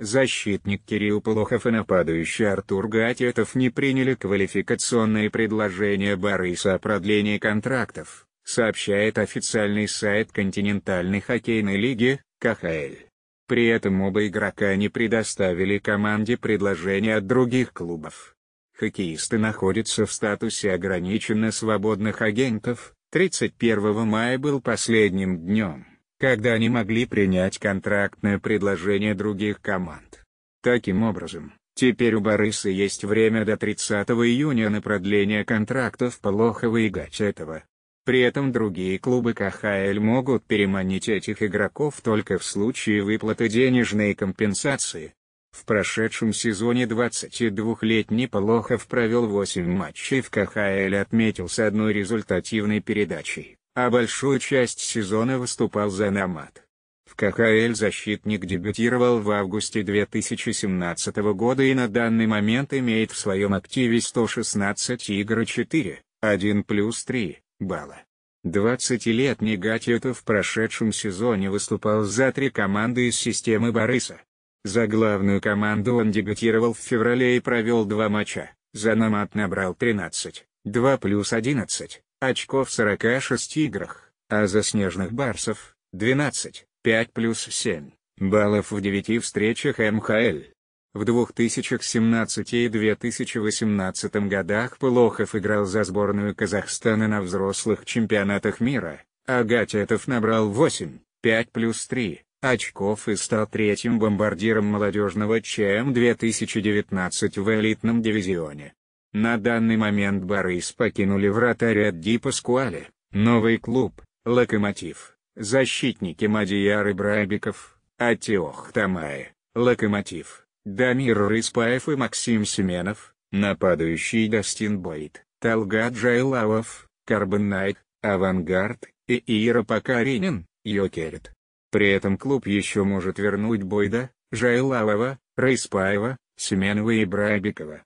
Защитник Кирилл Плохов и нападающий Артур Гатетов не приняли квалификационные предложения Бориса о продлении контрактов, сообщает официальный сайт континентальной хоккейной лиги, КХЛ. При этом оба игрока не предоставили команде предложения от других клубов. Хоккеисты находятся в статусе ограниченно свободных агентов, 31 мая был последним днем когда они могли принять контрактное предложение других команд. Таким образом, теперь у Бориса есть время до 30 июня на продление контрактов Полохова и Гачетова. При этом другие клубы КХЛ могут переманить этих игроков только в случае выплаты денежной компенсации. В прошедшем сезоне 22-летний Полохов провел 8 матчей в КХЛ и отметился одной результативной передачей а большую часть сезона выступал за «Номад». В КХЛ защитник дебютировал в августе 2017 года и на данный момент имеет в своем активе 116 игр 4, 1 плюс 3, балла. 20-летний Гатьюта в прошедшем сезоне выступал за три команды из системы Бориса. За главную команду он дебютировал в феврале и провел два матча, за Намат набрал 13, 2 плюс 11, очков в 46 играх, а за снежных барсов – 12, 5 плюс 7 баллов в 9 встречах МХЛ. В 2017 и 2018 годах Пылохов играл за сборную Казахстана на взрослых чемпионатах мира, а Гатетов набрал 8, 5 плюс 3 очков и стал третьим бомбардиром молодежного ЧМ 2019 в элитном дивизионе. На данный момент Борис покинули вратарь Ди Паскуале, новый клуб, Локомотив, защитники Мадияр Брайбиков, Атиох Тамае, Локомотив, Дамир Рыспаев и Максим Семенов, нападающий Дастин Бойт, Талгат Джайлавов, Карбон Найт, Авангард, и Ира Покаринин, Йокерит. При этом клуб еще может вернуть Бойда, Жайлавова, Рыспаева, Семенова и Брайбикова.